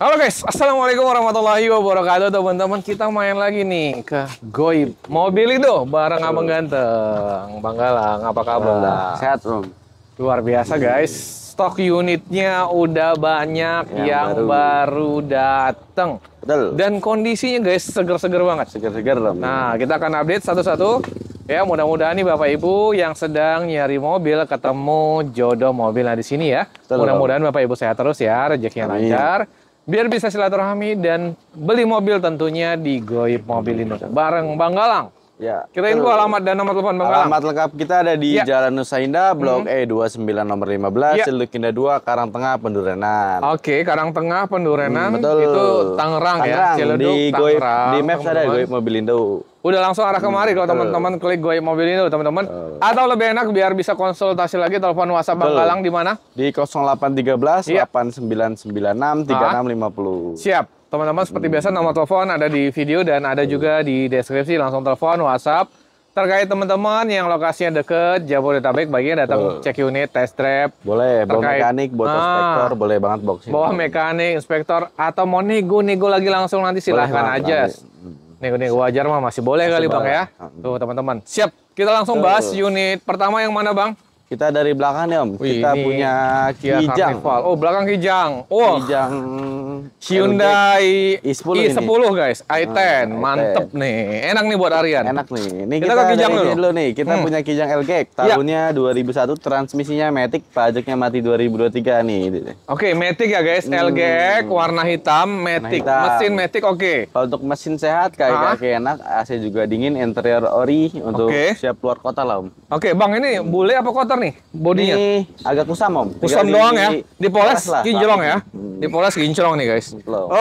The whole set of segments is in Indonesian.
Halo guys, Assalamualaikum warahmatullahi wabarakatuh teman-teman Kita main lagi nih ke Goib Mobil itu bareng Abang Ganteng Bang Galang, apa kabar? Halo. sehat Bro Luar biasa iya. guys Stok unitnya udah banyak yang, yang baru, baru dateng Betul. Dan kondisinya guys seger-seger banget Seger-seger dong Nah kita akan update satu-satu Ya mudah-mudahan nih Bapak Ibu yang sedang nyari mobil ketemu jodoh mobil nah, di sini ya. Mudah-mudahan Bapak Ibu sehat terus ya, rezekinya lancar biar bisa silaturahmi dan beli mobil tentunya di Goib Mobil Indonesia bareng Bang Galang. Ya. kita info alamat dan nomor telepon Bang Alamat lengkap kita ada di ya. Jalan Nusa Indah, Blok hmm. E 29 nomor 15, ya. Celuk Indah 2, Karang Tengah, Pendurenan. Oke, Karang Tengah, Pendurenan. Hmm, betul. Itu Tangerang, Tangerang ya, Ciledug, di Tangerang. Di Maps ada Goib Mobilindo. Udah langsung arah kemari hmm, kalau teman-teman klik Goib Mobilindo, teman-teman. Atau lebih enak biar bisa konsultasi lagi telepon WhatsApp Bang Galang di mana? Di 0813 ya. 8996 3650. Siap. Teman-teman seperti biasa nomor telepon ada di video dan ada juga di deskripsi langsung telepon WhatsApp. Terkait teman-teman yang lokasinya deket Jabodetabek bagian datang uh. cek unit, test drive. Boleh, terkait, bawa mekanik, bawa ah, inspektor, boleh banget box Bawa mekanik, inspektor atau mau nego-nego lagi langsung nanti silahkan boleh, aja. Nego-nego wajar mah masih boleh Masih kali Bang ya. Tuh teman-teman. Siap, kita langsung bahas unit pertama yang mana Bang? Kita dari belakang nih Om. Wih, kita punya Kia Kijang. Carnival. Oh, belakang Kijang. Oh. Kijang Hyundai i10, i10 guys, i10. Ah, Mantep i10. nih. Enak nih buat harian. Enak nih. Ini kita, kita ke Kijang dulu. dulu nih. Kita hmm. punya Kijang LG iya. tahunnya ya. 2001, transmisinya Matic, pajaknya mati 2023 nih. Oke, okay, Matic ya guys, hmm. warna hitam, Matic. Hitam. Mesin Matic oke. Okay. untuk mesin sehat kayak ah. kayak enak, AC juga dingin, interior ori untuk okay. siap keluar kota lah Om. Oke, okay, Bang ini bule apa kotor nih bodinya? Ini agak kusam om. Kusam Tiga doang ya? di, ya? Dipoles kinclong ya? Hmm. Dipoles kinclong nih guys.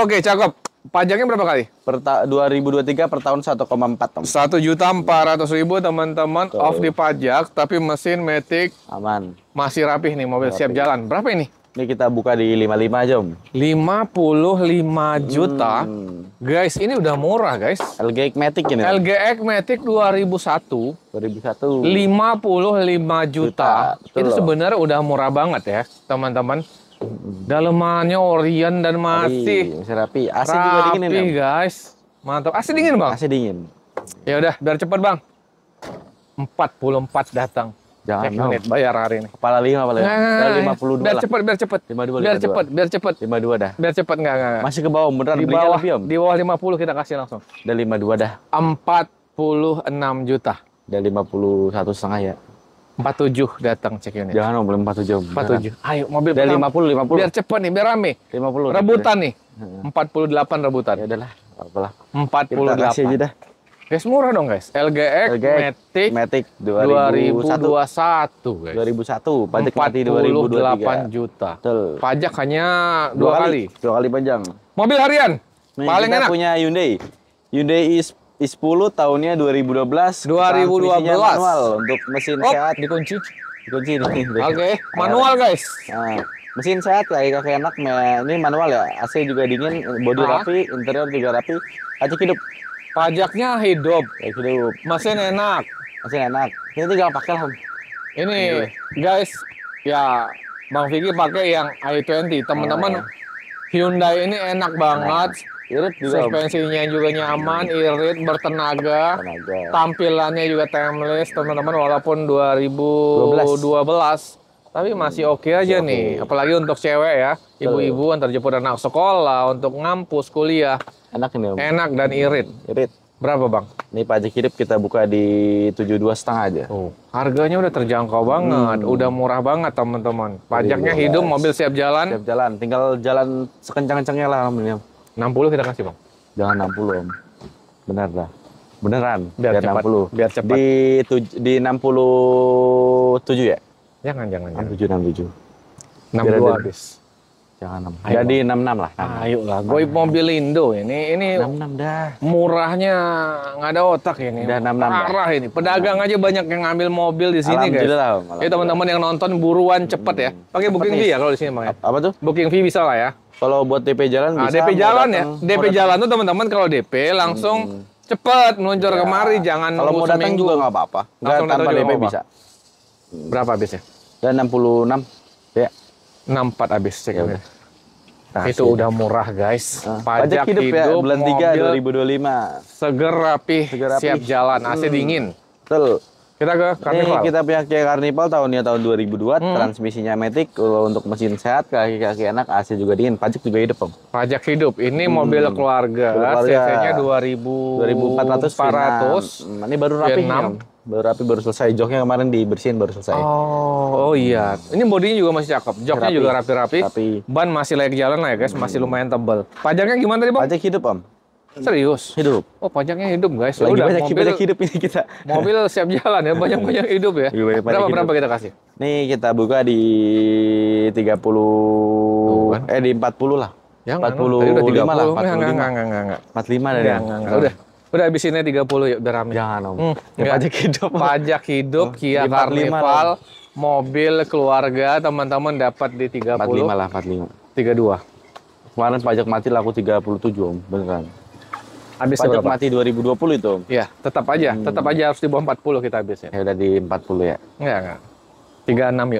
Oke cakep. Pajaknya berapa kali? Per 2023 per tahun 1,4 om. Satu juta empat ratus ribu teman-teman off di pajak, tapi mesin metik aman. Masih rapih nih mobil rapih. siap jalan. Berapa ini? Ini kita buka di 55 aja, Om. 55 juta. Hmm. Guys, ini udah murah, guys. Lg Matic ini. Lg Matic 2001. 2001. 55 juta. juta Itu sebenarnya udah murah banget ya, teman-teman. Hmm. Dalemannya Orient dan masih Ori, rapi. AC rapi, juga dingin ini, guys. Mantap. AC dingin, Bang? AC dingin. Ya udah, biar cepet Bang. 44 datang. Jangan mau. menit bayar hari ini. Kepala lima paling. Nah, lima puluh dua. Biar cepet, biar cepet. Lima dua. Biar cepet, biar cepet. Lima dua dah. Biar cepet nggak nggak. Masih ke bawah beneran. Di bawah, lebih, di bawah lima puluh kita kasih langsung. Udah lima dua dah. Empat puluh enam juta. Udah lima puluh satu setengah ya. Empat tujuh datang cek unit. Jangan om, belum empat tujuh. Empat tujuh. Ayo mobil. Udah lima puluh, Biar cepet nih, biar rame. Lima puluh. Rebutan gitu ya. nih. Empat puluh delapan rebutan. Ya udahlah, apalah. Empat puluh delapan. aja dah. Guys, murah dong guys. LGX, LGX Matic, Matic 2021, 2021 guys. 2001, pajak mati 2023. juta. Betul. Pajak hanya dua, dua kali. kali. Dua kali panjang. Mobil harian. Nih, paling kita enak. punya Hyundai. Hyundai is i10 tahunnya 2012. 2012. manual untuk mesin oh. sehat dikunci. Dikunci nih. Oke, okay. manual guys. Nah, mesin sehat kayak kakek enak. Ini manual ya. AC juga dingin, bodi ah. rapi, interior juga rapi. aja hidup. Pajaknya hidup. hidup. Masih enak. Masih enak. Ini tinggal pakai lah. Ini iya. guys, ya Bang Vicky pakai yang i20. Teman-teman oh, iya. Hyundai ini enak banget. Irit juga. Suspensinya juga nyaman, iya. irit, bertenaga. Tampilannya juga timeless, teman-teman walaupun 2012. Tapi masih oke okay aja okay. nih, apalagi untuk cewek ya. ya, ibu-ibu antar jemput anak sekolah, untuk ngampus, kuliah. Enak ini om. Enak dan irit. Irit. Berapa bang? Ini pajak hidup kita buka di tujuh dua setengah aja. Oh. Harganya udah terjangkau banget, hmm. udah murah banget teman-teman. Pajaknya iya, iya. hidup, mobil siap jalan. Siap jalan, tinggal jalan sekencang-kencangnya lah Enam puluh kita kasih bang? Jangan 60 om, benar dah. Beneran, biar, biar cepat. Biar cepat. Di, tuj- di tujuh ya? Jangan, jangan. 67, 67. 62 habis. Jangan 6. Jadi 66 lah. Ayo lah, gue mobil Indo ini. Ini 66 dah. Murahnya nggak ada otak ini. Udah 66 Parah ini. Pedagang aja banyak yang ngambil mobil di sini guys. Alhamdulillah. Ya teman-teman yang nonton buruan cepet ya. Hmm. Pakai booking fee ya kalau di sini Bang ya. Apa tuh? Booking fee bisa lah ya. Kalau buat DP jalan ah, bisa. Nah, DP jalan ya. DP jalan tuh teman-teman kalau DP langsung hmm. cepet meluncur ya. kemari jangan kalau mau datang juga nggak apa-apa. Nggak tanpa DP bisa. Berapa habisnya? Ya 66. Ya. 64 habis cek ya. Udah. Nah, itu ya. udah murah guys. Nah, pajak, pajak hidup, ya, hidup ya, bulan 3 2025. Seger rapi, seger rapi. siap jalan, AC hmm. dingin. Betul. Kita ke Carnival. Ini kita pihak Kia Carnival tahunnya tahun 2002, ya, hmm. transmisinya matic uh, untuk mesin sehat, kaki-kaki enak. AC juga dingin, pajak juga hidup, Om. Pajak hidup. Ini hmm. mobil keluarga, keluarga. CC-nya 2000 2400 400. Ini baru rapi Om. baru rapi baru selesai joknya kemarin dibersihin baru selesai oh oh iya ini bodinya juga masih cakep joknya rapi, juga rapi-rapi ban masih layak jalan lah ya guys masih hmm. lumayan tebal pajaknya gimana tadi bang pajak hidup om Serius? Hidup. Oh, panjangnya hidup, guys. Lagi Udah, banyak, mobil, banyak hidup ini kita. Mobil siap jalan ya, banyak-banyak iya. hidup ya. Banyak, banyak berapa hidup. berapa kita kasih? Nih kita buka di 30 Tuh, kan? eh di 40 lah. Ya, 40 tadi udah 30 lah, 45. Enggak, enggak, enggak, enggak, enggak. 45 dari enggak, enggak, enggak. Udah. habis ini 30 yuk, udah rame. Jangan, Om. Hmm, ya, pajak hidup. Pajak hidup, oh, Kia Carnival, mobil keluarga, teman-teman dapat di 30. 45 lah, 45. 32. Kemarin pajak mati laku 37, Om. Beneran. Habis pajak berapa? mati 2020 itu. ya tetap aja, hmm. tetap aja harus di bawah 40 kita habis Ya, ya udah di 40 ya. Enggak, enggak.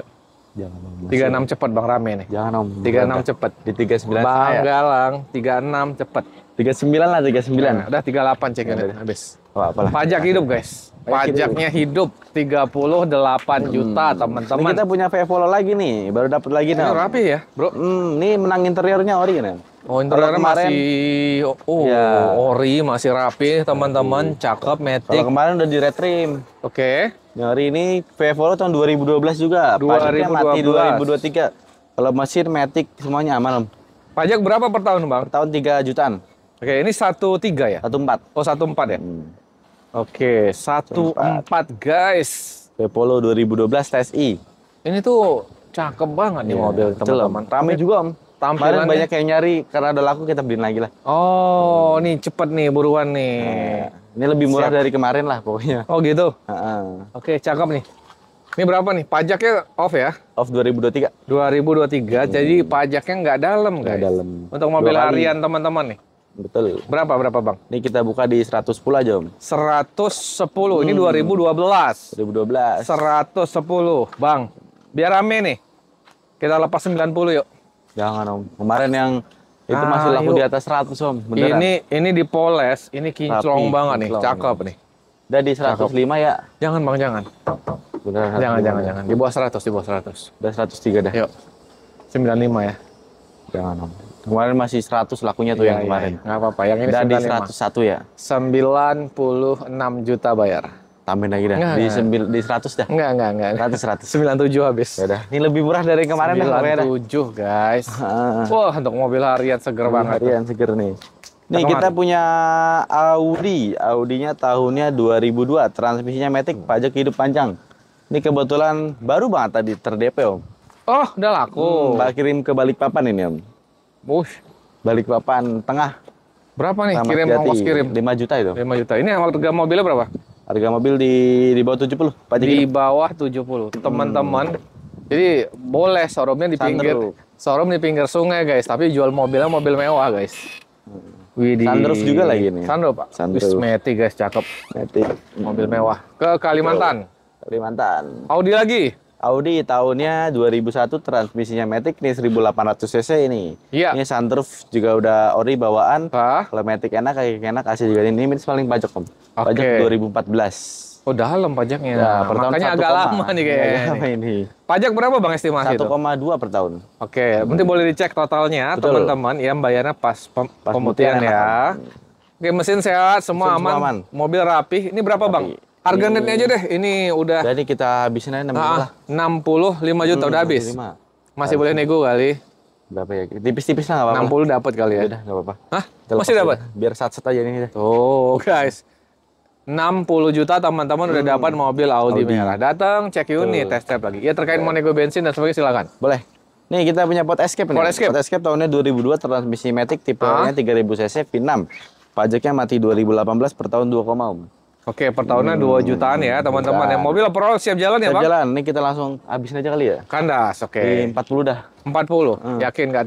36 yuk. Jangan 36 ya. cepat Bang Rame nih. Jangan om. 36 cepat. Di 39 Bang saya. Galang, 36 cepat. 39 lah, 39. Nah, udah 38 cek ini habis. Oh, Pajak hidup, guys. Pajaknya hidup 38 hmm. juta, teman-teman. Kita punya Vevolo lagi nih, baru dapat lagi nih. Rapi ya, Bro. Hmm, Ini menang interiornya ori kan. Oh, interior kemarin, masih oh, ya. ori, masih rapi, teman-teman, cakep, metik. Kalau kemarin udah di retrim. Oke. Okay. Yang hari ini Vevolo tahun 2012 juga. 2012. Pajaknya mati 2023. Kalau mesin metik semuanya aman. Pajak berapa per tahun, Bang? Per tahun 3 jutaan. Oke, okay, ini 13 ya? 14. Oh, 14 ya? Hmm. Oke, okay, 14 guys. Vevolo 2012 TSI. Ini tuh cakep banget ya nih iya, mobil teman-teman. Rame juga, Om. Tampilan banyak yang nyari karena ada laku kita beliin lagi lah. Oh, hmm. nih cepet nih buruan nih. Nah, ini lebih murah Siap. dari kemarin lah pokoknya. Oh gitu. Uh -uh. Oke, cakep nih. Ini berapa nih? Pajaknya off ya? Off 2023. 2023. Hmm. Jadi pajaknya nggak dalam, guys. Nggak dalam. Untuk mobil harian teman-teman nih. Betul. Berapa berapa, Bang? Ini kita buka di 110 aja, Om. 110. Hmm. Ini 2012. 2012. 110, Bang. Biar rame nih. Kita lepas 90 yuk. Jangan om. Kemarin yang itu ah, masih laku yuk. di atas 100 om. Beneran. Ini ini dipoles, ini kinclong Tapi, banget kinclong. nih, cakep nih. Udah di 105 cakep. ya? Jangan bang, jangan. Beneran, jangan, jangan, jangan. jangan. Di bawah 100, di bawah 100. Udah 103 dah. Yuk. 95 ya. Jangan om. Kemarin masih 100 lakunya tuh iya, yang iya. kemarin. Iya, Gak apa-apa. Yang ini Udah 95. di 101 ya? 96 juta bayar tambahin lagi dah enggak, di sembil, di 100 dah. Enggak, enggak, enggak. 100 100. 97 habis. Ya udah. Ini lebih murah dari yang kemarin 97, dah. 97, ya, guys. Ah. Wah, untuk mobil harian seger mobil banget. Harian seger nih. Nih kita punya Audi, Audinya tahunnya 2002, transmisinya matic, hmm. pajak hidup panjang. Ini kebetulan baru banget tadi terdp om. Oh, udah laku. Hmm, kirim ke balik papan ini om. Bush. Balik papan tengah. Berapa nih Tamat kirim ongkos kirim? 5 juta itu. 5 juta. Ini harga mobilnya berapa? Harga mobil di di bawah 70 pajak Di bawah bawah 70. Hmm. Teman-teman, hmm. jadi boleh showroomnya di pinggir showroom di pinggir sungai, guys, tapi jual mobilnya mobil mewah, guys. Hmm. Widih. Sandruf juga lagi nih. Sandro Pak. Sandruf. Meti, guys, cakep. Meti. Mobil mewah. Ke Kalimantan. Kalimantan. Audi lagi. Audi tahunnya 2001 transmisinya Matic nih 1800 cc ini. Iya. Ini sunroof juga udah ori bawaan. Ah. Kalau Matic enak, kayak enak kasih juga ini minus paling pajak om. Okay. Pajak 2014. Oh dalam pajaknya. Nah, per tahun Makanya 1, iya, agak lama nih kayaknya. Lama ini. Pajak berapa bang estimasi 1,2 per tahun. Oke, okay. nanti boleh dicek totalnya teman-teman iya, yang bayarnya pas, pem pas pemutihan ya. Oke mesin sehat, semua, semua aman. aman, mobil rapih Ini berapa rapi. bang? Harga ini, netnya aja deh, ini udah. Jadi kita habisin aja 60 ah, lah. 65 juta hmm, udah habis. 65. Masih boleh nego kali. Berapa ya? Tipis-tipis lah nggak apa-apa. 60 dapat kali ya. Udah enggak apa-apa. Hah? Jalan Masih dapat? Biar sat sat aja ini deh. Oh guys. 60 juta teman-teman hmm. udah dapat mobil Audi, Audi. merah. Datang cek unit, Tuh. test drive lagi. Ya terkait iya. mau nego bensin dan sebagainya silakan. Boleh. Nih kita punya pot Escape nih. Port Escape. Pot Escape tahunnya 2002 transmisi matic tipenya 3000 cc V6. Pajaknya mati 2018 per tahun 2 om. Oke, per tahunnya hmm. 2 jutaan ya, teman-teman. Ya, mobil overall siap jalan ya, siap ya, Pak? jalan. Ini kita langsung habisin aja kali ya. Kandas, oke. Okay. 40 dah. 40? Hmm. Yakin nggak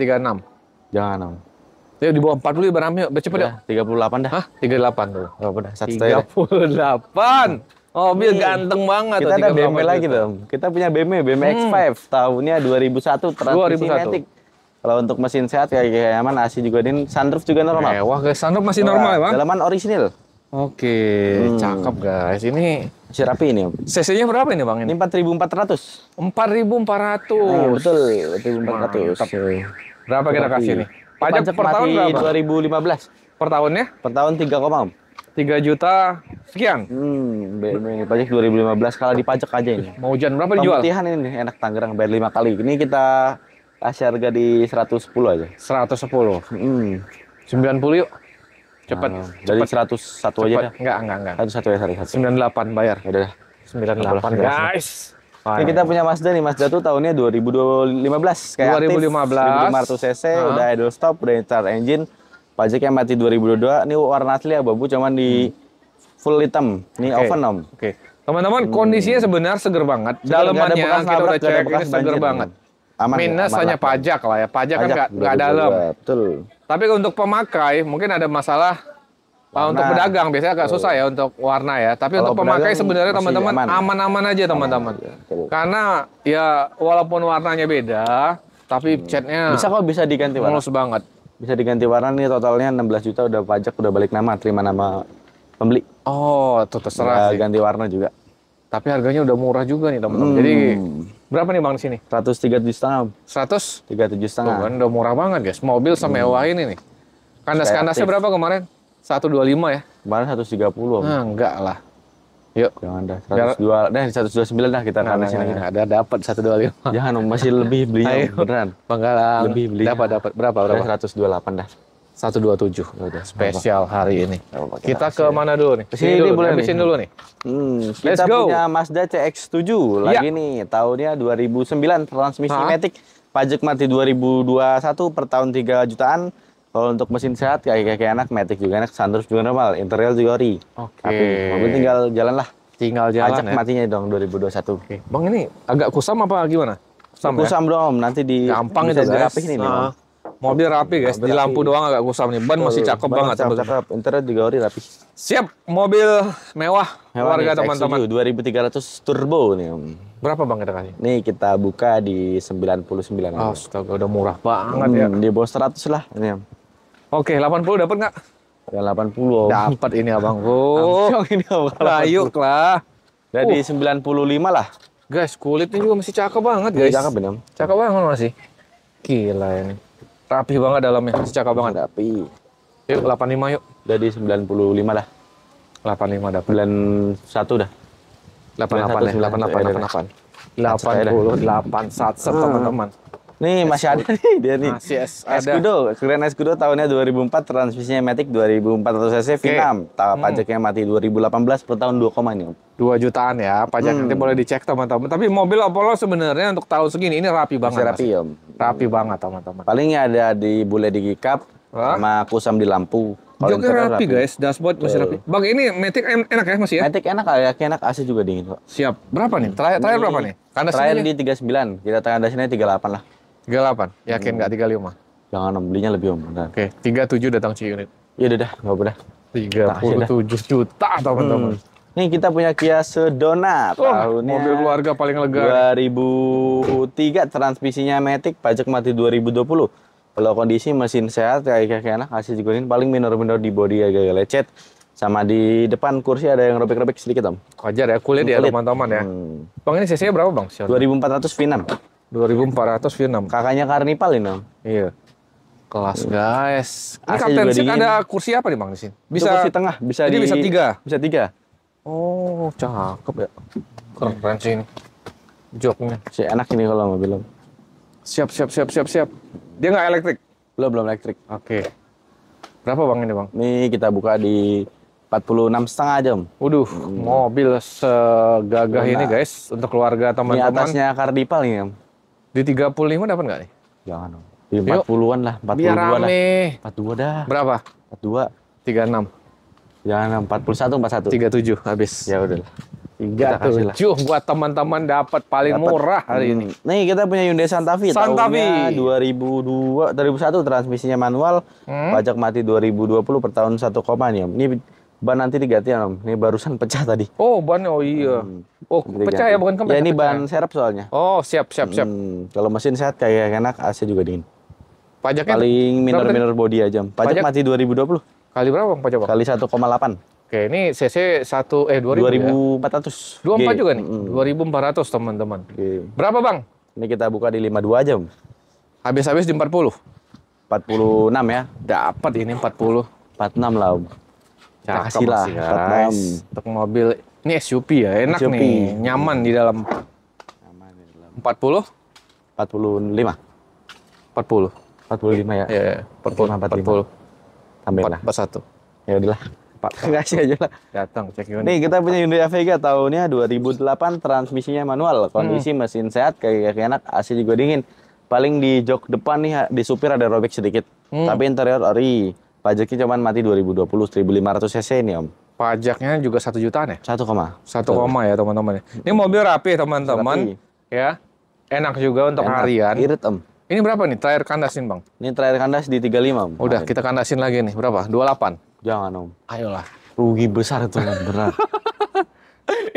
36? Jangan 6. Ya di bawah 40 ibarat yuk, cepet ya. 38 dah. Hah? 38 tuh. Oh, benar. Satu 38. Mobil hmm. ganteng banget. Kita ada BMW lagi dong. Kita punya BMW, BMW hmm. X5 tahunnya 2001 transmisi matic. Kalau untuk mesin sehat kayak nyaman, AC juga ini, sunroof juga normal. Mewah, guys. Sunroof masih normal, ya, Bang. Dalaman orisinil. Oke, hmm. cakep guys. Ini si rapi ini. CC-nya berapa ini bang? Ini ribu empat ratus. Iya, betul, 4.400. ratus. Berapa kita kasih ini? Pajak, Pajak per tahun berapa? 2015. Per tahunnya? Per tahun tiga 3, Tiga juta sekian. Hmm, ini pajak 2015 Kalau Kalau dipajak aja ini. Mau hujan berapa dijual? Pemutihan ini enak Tangerang bayar 5 kali. Ini kita kasih harga di sepuluh aja. Seratus 110. Hmm. 90 yuk. Cepat. Nah, dari seratus satu aja dah. Enggak, enggak, enggak. Satu satu ya, sorry. Sembilan delapan bayar. Ya udah. Sembilan delapan guys. Wow. Ini kita punya Mazda nih, Mazda tuh tahunnya 2015 kayak 2015. Aktif, 1500 cc, uh -huh. udah idle stop, udah start engine, pajaknya mati 2022. Ini warna asli abu bu, cuman di full hitam. Ini okay. oven om. Oke. Okay. Teman-teman, hmm. kondisinya hmm. sebenarnya seger banget. Seger, Dalemannya kita udah cek, ini seger banget. Aman, Minus aman hanya pajak lah ya. Pajak, kan pajak kan nggak dalam. Betul. Tapi untuk pemakai mungkin ada masalah ah, warna. untuk pedagang biasanya agak susah ya untuk warna ya. Tapi untuk pemakai sebenarnya teman-teman ya? aman-aman aja teman-teman. Iya, Karena ya walaupun warnanya beda, tapi hmm. catnya bisa kok bisa diganti warna. Mulus banget. Bisa diganti warna nih totalnya 16 juta udah pajak udah balik nama terima nama pembeli. Oh, tuh terserah. ganti warna juga. Tapi harganya udah murah juga nih teman-teman. Hmm. Jadi berapa nih bang di sini? Seratus tiga tujuh setengah. Seratus tiga tujuh setengah. Kan udah murah banget guys. Mobil semewah hmm. ini nih. Kandas-kandasnya berapa kemarin? Satu dua lima ya? Kemarin satu tiga puluh. Ah, enggak lah. Yuk. Jangan dah. 102, nah eh, sembilan dah kita nah, nah, kandas karena sini. Nah, ada dapat satu dua 125. Jangan, masih lebih belinya beneran. Penggalang. Lebih beli. Dapat dapat berapa? Berapa? delapan dah. 127 udah spesial hari ini. Kita ke ya. mana dulu nih? Sini, dulu, boleh nih. dulu nih. Hmm, Let's kita go. punya Mazda CX-7 iya. lagi ya. nih, tahunnya 2009 transmisi metik matic, pajak mati 2021 per tahun 3 jutaan. Kalau untuk mesin sehat kayak kayak enak, matic juga enak, sunroof juga normal, interior juga ori. Oke. Okay. Tapi mobil tinggal jalan lah. Tinggal jalan Pajak ya? matinya dong 2021. Okay. Bang ini agak kusam apa gimana? Kusam, kusam ya? dong, nanti di gampang itu guys. Nih, nah. Mobil rapi guys, mobil di lampu rapi. doang agak kusam nih. Ban masih cakep Ban banget. Cakep, cakep. Internet juga ori rapi. Siap, mobil mewah, mewah warga teman-teman. 2300 turbo nih. Berapa bang kita kasih? Nih kita buka di 99. Astaga, oh, udah murah banget hmm, ya. Di bawah 100 lah. Ini. Oke, 80 dapat nggak? Ya 80 om. Dapat ini abangku. ini abang. Layuk lah. Jadi uh. 95 lah. Guys, kulitnya juga masih cakep banget guys. Cakep benar. Cakep banget masih. Gila ini. Rapi banget dalamnya, cakep banget. Rapi. Yuk, 85 yuk. Jadi 95 dah. 85 dah. 91 dah. 88 ya. satu 88, 88. 88. 88. Delapan delapan delapan delapan. Delapan delapan ah. Nih masih ada nih dia nih. Masih es, ada. Escudo, Grand Escudo tahunnya 2004, transmisinya Matic 2400 cc okay. V6. Hmm. Pajaknya mati 2018 per tahun 2 koma nih. 2 jutaan ya, pajak hmm. nanti boleh dicek teman-teman. Tapi mobil Apollo sebenarnya untuk tahun segini ini rapi banget. Masih rapi ya. Rapi hmm. banget teman-teman. Palingnya ada di bule di gikap sama kusam di lampu. Joknya rapi, rapi guys, dashboard masih rapi. Bang ini Matic enak ya masih ya? Matic enak, kayak enak, AC juga dingin kok. Siap. Berapa nih? Terakhir, terakhir berapa nih? Kandas terakhir di 39, kita kandasinnya 38 lah. 38? Yakin nggak hmm. 35? Jangan om, belinya lebih om. Oke, okay. 37 datang si unit. Iya udah, nggak boleh. 37 nah, juta teman-teman. Hmm. Nih kita punya Kia Sedona oh, tahunnya mobil keluarga paling lega. 2003 transmisinya Matic, pajak mati 2020. Kalau kondisi mesin sehat kayak kayak enak kasih digulingin paling minor-minor di body agak lecet sama di depan kursi ada yang robek-robek sedikit om. Wajar ya kulit, ya, kulit. ya teman-teman ya. Hmm. Bang ini cc berapa bang? 2400 V6 2400 Vietnam. Kakaknya Karnival ini, Bang. Iya. Kelas guys. Ini kapten sih ada kursi apa nih Bang di sini? Bisa Itu kursi tengah, bisa jadi di, bisa tiga. Bisa tiga. Oh, cakep ya. Keren keren sih ini. Joknya. Si enak ini kalau nggak bilang. Siap, siap, siap, siap, siap. Dia nggak elektrik? Belum, belum elektrik. Oke. Okay. Berapa bang ini bang? Ini kita buka di 46 setengah jam. Waduh, hmm. mobil segagah Benar. ini guys untuk keluarga teman-teman. Ini atasnya Kardipal ini. Di 35 dapat nggak nih? Jangan dong. Di 40-an lah, 42 Biar rame. lah. 42 dah. Berapa? 42. 36. Jangan 41 41. 37 habis. Ya udahlah. 37 buat teman-teman dapat paling dapet. murah hari hmm. ini. Nih kita punya Hyundai Santa Fe Santa Fe. 2002 2001 transmisinya manual, hmm? pajak mati 2020 per tahun 1 koma nih. Ini Ban nanti diganti ya, Om. Ini barusan pecah tadi. Oh, ban oh iya. Hmm. Oh, nanti pecah ya bukan kempes. Ya ini ya, ban ya? serep soalnya. Oh, siap siap siap. Hmm. Kalau mesin sehat kayak enak, AC juga dingin. pajak paling minor-minor body aja. Pajak, Pajak mati 2020. Kali berapa Bang pajak? Bang? Kali 1,8. Oke, ini CC 1 eh 2000 2400. Ya? 24 G. juga nih. hmm. 2400 teman-teman. Berapa Bang? Ini kita buka di 52 aja, Om. Habis-habis di 40. 46 ya. Dapat ini 40. 46 lah, Om. Cakep kasih lah. guys. Untuk mobil ini SUV ya, enak SUV. nih, nyaman di dalam. Nyaman di dalam. 40? 45. 40. 45 ya. Iya, 40 45. 40. Tambahin lah. 41. Ya udahlah. Kasih aja lah. Datang cek unit. Nih kita punya Hyundai Vega tahunnya 2008 transmisinya manual, kondisi hmm. mesin sehat, kayak enak, AC juga dingin. Paling di jok depan nih di supir ada robek sedikit, hmm. tapi interior ori. Pajaknya cuma mati 2020 1.500 cc ini om. Pajaknya juga satu jutaan ya? Satu koma. Satu koma ya teman-teman. Ini mobil rapi teman-teman. Ya, enak juga untuk enak. harian. Irit om. Ini berapa nih terakhir kandasin bang? Ini terakhir kandas di 35 om. Udah kita kandasin lagi nih berapa? 28? Jangan om. Ayolah. Rugi besar itu berat.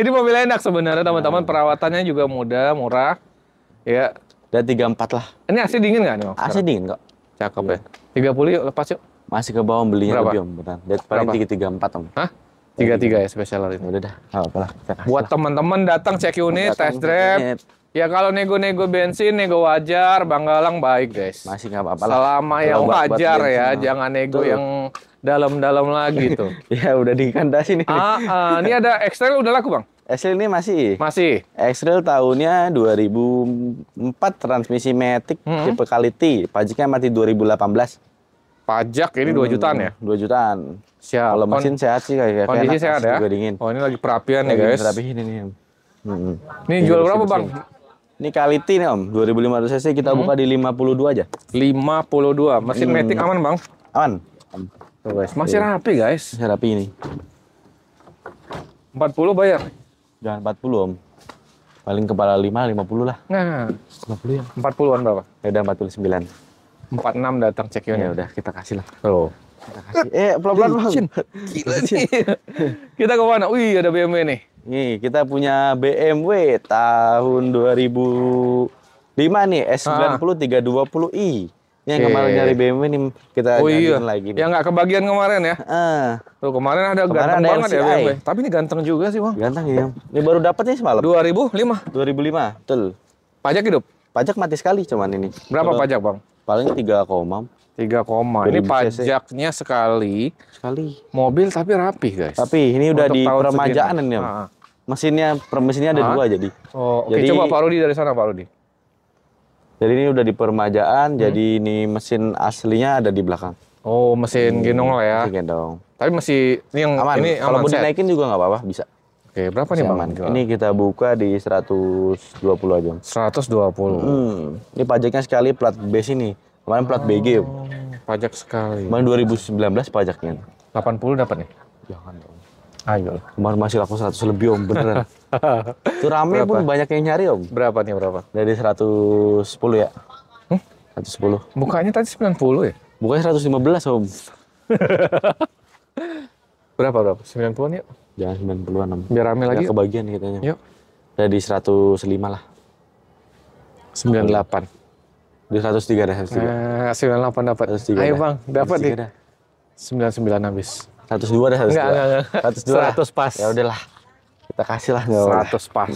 ini mobil enak sebenarnya teman-teman. Nah. Perawatannya juga mudah, murah. Ya. Dan empat lah. Ini AC dingin nggak nih? Om? AC dingin kok. Cakep iya. ya. Tiga puluh yuk lepas yuk. Masih ke bawah belinya Berapa? lebih om, benar. Dari paling tiga tiga empat om. Hah? Tiga tiga ya special hari ini. Ya udah dah. apalah. Buat teman-teman datang cek unit, test drive. Ya kalau nego-nego bensin, nego wajar, Bang Galang baik guys. Masih nggak apa-apa lah. Selama yang wajar buat ya, jangan nego yang dalam-dalam lagi tuh. ya udah dikandasin ini. Ah, ah, ini ada x udah laku bang? x ini masih. Masih. x tahunnya 2004 transmisi Matic -hmm. tipe Kaliti, pajaknya mati 2018. Pajak ini dua hmm, jutaan ya? Dua jutaan. Siap. Kalau mesin sehat sih kayak Kondisi sehat ya? dingin. Oh ini lagi perapian ya, lagi ya guys. Perapian ini. Hmm. Ini jual berapa bang? Ini Kaliti nih om, 2500 cc kita hmm. buka di 52 aja. 52, mesin hmm. metik aman bang? Aman. Tuh, guys. Masih iya. rapi guys. Masih rapi ini. 40 bayar? Jangan 40 om. Paling kepala 5, 50 lah. Nah, 50 ya. 40-an berapa? Ya udah 49 empat enam datang Cek Ya udah kita kasih lah. oh Kita kasih. Eh, pelan-pelan kita ke mana? Wih, ada BMW nih. Nih, kita punya BMW tahun dua ribu lima nih s eh, ah. sembilan puluh tiga dua puluh i Yang kemarin nyari BMW nih kita oh, iya. lagi. Nih. Yang nggak kebagian kemarin ya. Uh. Tuh kemarin ada kemarin ganteng ada banget LCI. ya BMW. Tapi ini ganteng juga sih bang. Ganteng ya. Ini baru dapat nih semalam. ribu lima betul. Pajak hidup? Pajak mati sekali cuman ini. Berapa Kalo pajak, Bang? Paling tiga koma. tiga koma. Ini pajaknya sekali. Sekali. Mobil tapi rapi, guys. Tapi ini udah di permajaan ini, ah, ah. Mesinnya permesinnya ada ha? Ah. dua jadi. Oh, oke. Okay. Coba Pak Rudi dari sana, Pak Rudi. Jadi ini udah di permajaan, hmm. jadi ini mesin aslinya ada di belakang. Oh, mesin hmm. gendong lah ya. Mesin gendong. Tapi masih ini yang aman. ini Kalau mau dinaikin juga nggak apa-apa, bisa. Oke, berapa nih Bang? Ini kita buka di 120 aja. 120. Hmm. Ini pajaknya sekali plat B sini. Kemarin plat oh, BG. Pajak sekali. Kemarin 2019 pajaknya. 80 dapat nih? Jangan dong. Ayo. Kemarin masih laku 100 lebih om, beneran. Itu rame berapa? pun banyak yang nyari om. Berapa nih berapa? Dari 110 ya. Hmm? 110. Bukanya tadi 90 ya? Bukanya 115 om. Berapa berapa? 90-an yuk. Jangan 90-an. Biar rame Biar lagi. kebagian kitanya. Yuk. Udah eh, di 105 lah. 98. Di 103 dah, 103. Eh, 98 dapat. Ayo Bang, dapat nih. 99 habis. 102 dah, 102. Enggak, enggak, enggak. 102 100 pas. Ya udahlah. Kita kasih lah 100 pas.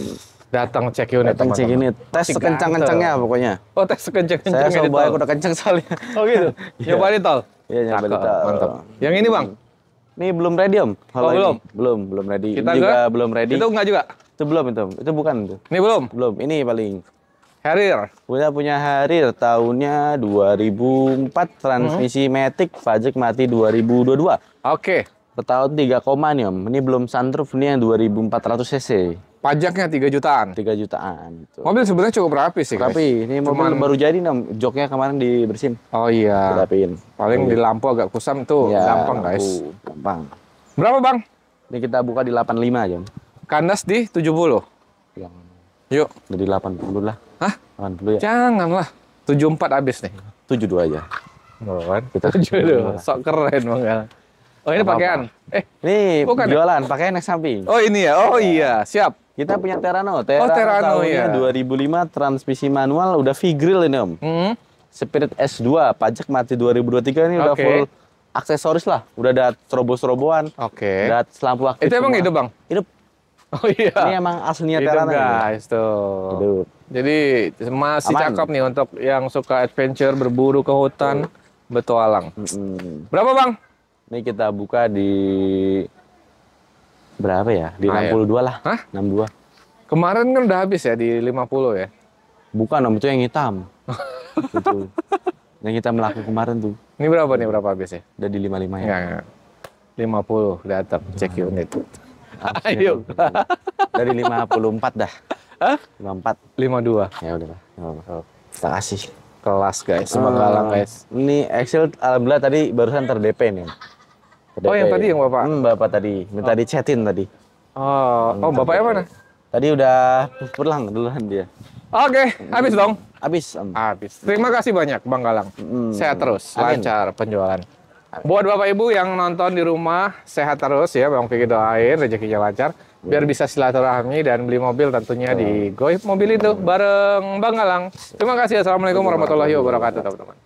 Datang cek unit, Datang cek unit. Tes sekencang-kencangnya pokoknya. Oh, tes sekencang-kencangnya. Saya coba aku udah kencang soalnya. Oh gitu. Iya. Nyoba di tol. Iya, nyoba di tol. Mantap. Yang ini, Bang. Ini belum ready om. Kalau oh, belum. Belum, belum ready. Kita juga, belum ready. Itu enggak juga. Itu belum itu. Itu bukan itu. Ini belum. Belum. Ini paling Harrier. Punya punya Harrier tahunnya 2004 transmisi hmm. Matic pajak mati 2022. Oke. Okay. tahun 3 koma nih om. Ini belum sunroof ini yang 2400 cc. Pajaknya 3 jutaan. 3 jutaan. Gitu. Mobil sebenarnya cukup rapi sih, Rapi. Ini mobil Cuman... baru jadi nam, joknya kemarin dibersihin. Oh iya. Dirapiin. Paling iya. di lampu agak kusam tuh, ya, gampang lampu. guys. Gampang. Berapa, Bang? Ini kita buka di 85 aja. Kandas di 70. Yang Yuk. Jadi 80 lah. Hah? 80 ya. Janganlah. 74 habis nih. 72 aja. Oh, Kita 72. Sok keren Bang. Oh ini apa -apa. pakaian? Eh, ini bukan ya? jualan, ya? pakaian naik samping. Oh ini ya, oh iya, siap. Kita punya Terano. Terano, oh, Terano ya. 2005 iya. transmisi manual udah V-grill ini om. Hmm. Spirit S2 pajak mati 2023 ini okay. udah full aksesoris lah. Udah ada terobos stroboan Oke. Okay. Ada lampu aktif. Itu emang hidup bang? Hidup. Oh iya. Ini emang aslinya hidup Terano. guys itu. Hidup. Jadi masih Aman. cakep nih untuk yang suka adventure berburu ke hutan. Hmm. Betualang. Hmm. Berapa bang? Ini kita buka di berapa ya? Di ah, 62 ya. lah. Hah? 62. Kemarin kan udah habis ya di 50 ya? Bukan om, itu yang hitam. itu. Yang hitam laku kemarin tuh. Ini berapa nih berapa habis ya? Udah di 55 ya? Enggak, enggak. 50 datang cek nah. unit. Ayo. Dari 54 dah. Hah? 54. 52. Ya udah. lah. Terima oh, kasih. Kelas guys, eh, semua uh, guys. Ini Excel alhamdulillah tadi barusan terdepen nih. Ada oh yang tadi yang bapak? Hmm, bapak tadi minta oh. chatin tadi. Oh, oh bapaknya mana? Tadi udah pulang duluan dia. Oke, okay, habis dong. Habis. Habis. Terima kasih banyak Bang Galang. Hmm. Sehat terus, Amin. lancar penjualan. Amin. Buat Bapak Ibu yang nonton di rumah, sehat terus ya Bang Vicky doain rezekinya lancar biar bisa silaturahmi dan beli mobil tentunya di Goib Mobil itu bareng Bang Galang. Terima kasih. Assalamualaikum warahmatullahi wabarakatuh, teman-teman.